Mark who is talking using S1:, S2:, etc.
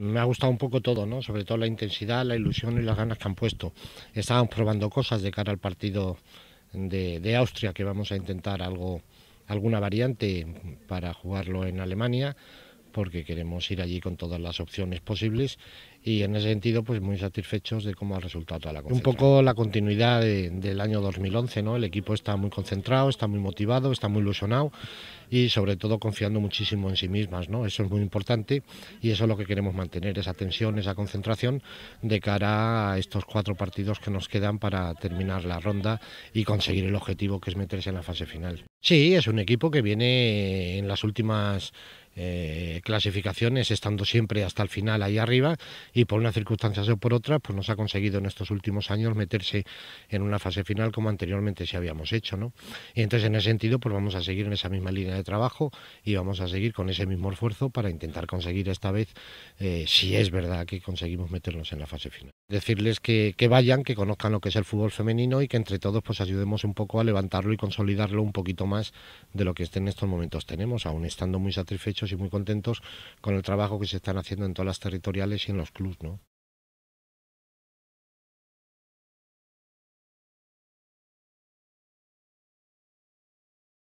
S1: me ha gustado un poco todo, ¿no? Sobre todo la intensidad, la ilusión y las ganas que han puesto. Estábamos probando cosas de cara al partido de, Austria, que vamos a intentar algo, alguna variante para jugarlo en Alemania porque queremos ir allí con todas las opciones posibles y en ese sentido pues muy satisfechos de cómo ha resultado toda la Un poco la continuidad del año 2011, ¿no? El equipo está muy concentrado, está muy motivado, está muy ilusionado y sobre todo confiando muchísimo en sí mismas, ¿no? Eso es muy importante y eso es lo que queremos mantener, esa tensión, esa concentración de cara a estos cuatro partidos que nos quedan para terminar la ronda y conseguir el objetivo que es meterse en la fase final. Sí, es un equipo que viene en las últimas eh, clasificaciones, estando siempre hasta el final ahí arriba y por unas circunstancias o por otras, pues nos ha conseguido en estos últimos años meterse en una fase final como anteriormente se habíamos hecho. ¿no? entonces en ese sentido, pues vamos a seguir en esa misma línea de trabajo y vamos a seguir con ese mismo esfuerzo para intentar conseguir esta vez, eh, si es verdad que conseguimos meternos en la fase final decirles que, vayan, que conozcan lo que es el fútbol femenino y que entre todos pues ayudemos un poco a levantarlo y consolidarlo un poquito más de lo que en estos momentos tenemos, aún estando muy satisfechos y muy contentos con el trabajo que se están haciendo en todas las territoriales y en los clubes. ¿no?